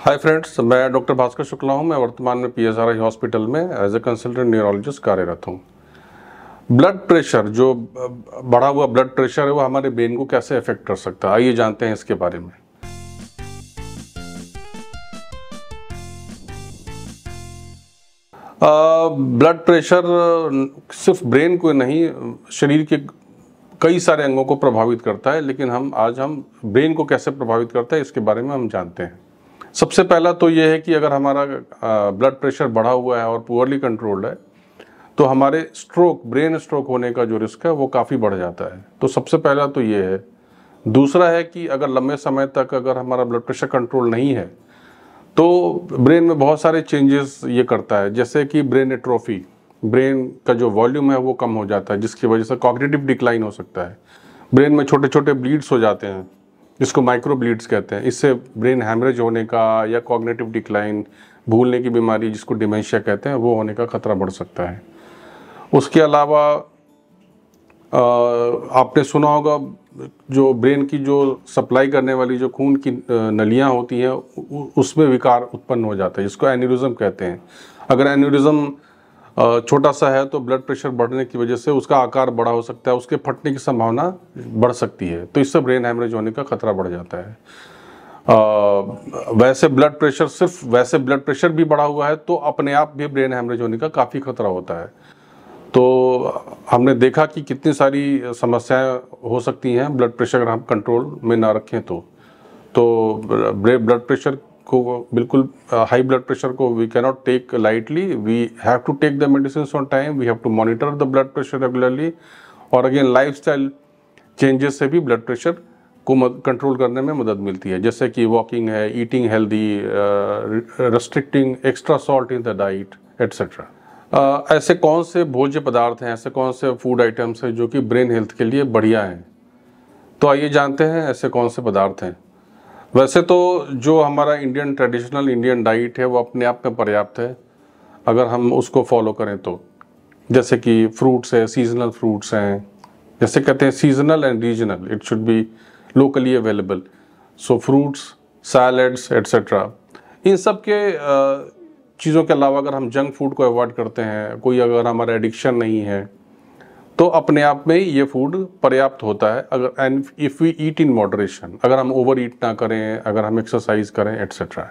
हाय friends मैं doctor Bhaskar Shukla हूं मैं वर्तमान में पीएसआरआई हॉस्पिटल में एज ए कंसल्टेंट न्यूरोलॉजिस्ट कार्यरत हूं ब्लड प्रेशर जो बढ़ा हुआ ब्लड प्रेशर है वो हमारे ब्रेन को कैसे इफेक्ट कर सकता है आइए जानते हैं इसके बारे में ब्लड प्रेशर सिर्फ ब्रेन को नहीं शरीर के कई सारे अंगों को प्रभावित करता है लेकिन हम आज हम ब्रेन को कैसे प्रभावित करता है इसके बारे में हम जानते हैं सबसे पहला तो ये है कि अगर हमारा ब्लड प्रेशर बढ़ा हुआ है और पुअरली कंट्रोल्ड है तो हमारे स्ट्रोक ब्रेन स्ट्रोक होने का जो रिस्क है वो काफ़ी बढ़ जाता है तो सबसे पहला तो ये है दूसरा है कि अगर लंबे समय तक अगर हमारा ब्लड प्रेशर कंट्रोल नहीं है तो ब्रेन में बहुत सारे चेंजेस ये करता है जैसे कि ब्रेन एट्रोफी ब्रेन का जो वॉल्यूम है वो कम हो जाता है जिसकी वजह से कॉग्निटिव डिक्लाइन हो सकता है ब्रेन में छोटे छोटे ब्लीड्स हो जाते हैं जिसको माइक्रो ब्लीड्स कहते हैं इससे ब्रेन हैमरेज होने का या कॉग्नेटिव डिक्लाइन भूलने की बीमारी जिसको डिमेंशिया कहते हैं वो होने का खतरा बढ़ सकता है उसके अलावा आ, आपने सुना होगा जो ब्रेन की जो सप्लाई करने वाली जो खून की नलियाँ होती हैं उसमें विकार उत्पन्न हो जाता है जिसको एन्यूरिज्म कहते हैं अगर एन्यूरिज्म छोटा सा है तो ब्लड प्रेशर बढ़ने की वजह से उसका आकार बड़ा हो सकता है उसके फटने की संभावना बढ़ सकती है तो इससे ब्रेन हेमरेज होने का खतरा बढ़ जाता है आ, वैसे ब्लड प्रेशर सिर्फ वैसे ब्लड प्रेशर भी बढ़ा हुआ है तो अपने आप भी ब्रेन हेमरेज होने का काफ़ी खतरा होता है तो हमने देखा कि कितनी सारी समस्याएं हो सकती हैं ब्लड प्रेशर अगर हम कंट्रोल में ना रखें तो तो ब्लड प्रेशर को बिल्कुल हाई ब्लड प्रेशर को we cannot take lightly we have to take the medicine on time we have to monitor the blood pressure regularly और अगेन लाइफ चेंजेस से भी ब्लड प्रेशर को कंट्रोल करने में मदद मिलती है जैसे कि वॉकिंग है eating healthy restricting extra salt in the diet etcetera ऐसे कौन से भोज्य पदार्थ हैं ऐसे कौन से फूड आइटम्स हैं जो कि ब्रेन हेल्थ के लिए बढ़िया हैं तो आइए जानते हैं ऐसे कौन से पदार्थ हैं वैसे तो जो हमारा इंडियन ट्रेडिशनल इंडियन डाइट है वो अपने आप में पर्याप्त है अगर हम उसको फॉलो करें तो जैसे कि फ्रूट्स है सीजनल फ्रूट्स हैं जैसे कहते हैं seasonal and regional it should be locally available so fruits salads etcetera इन सब के चीज़ों के अलावा अगर हम जंक फूड को अवॉइड करते हैं कोई अगर हमारा एडिक्शन नहीं है तो अपने आप में ये फूड पर्याप्त होता है अगर and if we eat in moderation अगर हम ओवर ईट ना करें अगर हम एक्सरसाइज करें एट्सेट्रा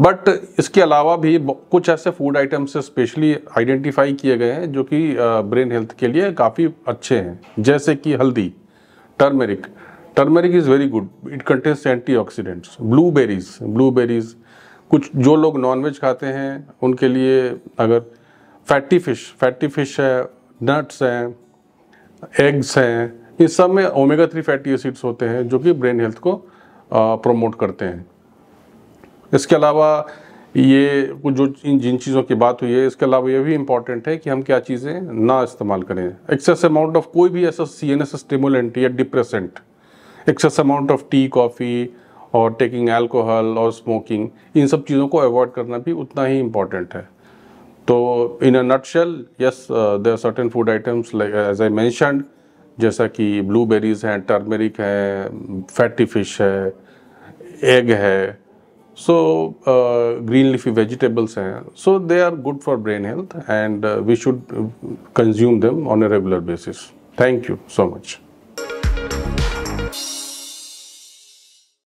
बट इसके अलावा भी कुछ ऐसे फूड आइटम्स स्पेशली आइडेंटिफाई किए गए हैं जो कि ब्रेन हेल्थ के लिए काफ़ी अच्छे हैं जैसे कि हल्दी turmeric turmeric is very good it contains berries blueberries blueberries कुछ जो लोग नॉनवेज खाते हैं उनके लिए अगर फैटी फिश फैटी फिश है नट्स हैं एग्स हैं इन सब में ओमेगा थ्री फैटी एसिड्स होते हैं जो कि ब्रेन हेल्थ को प्रमोट करते हैं इसके अलावा ये जो इन जिन चीज़ों की बात हुई है इसके अलावा ये भी इम्पॉर्टेंट है कि हम क्या चीज़ें ना इस्तेमाल करें एक्सेस अमाउंट ऑफ कोई भी ऐसा सी एन एस स्टिमुलेंट या depressant excess amount of tea coffee और टेकिंग एल्कोहल और स्मोकिंग इन सब चीज़ों को अवॉइड करना भी उतना ही इम्पॉर्टेंट है तो in a nutshell yes there certain food items like as I mention जैसा कि ब्लूबेरीज हैं टर्मेरिक हैं फैटी फिश है एग है सो ग्रीन लिफी वेजिटेबल्स हैं so they are good for brain health and we should consume them on a regular basis thank you so much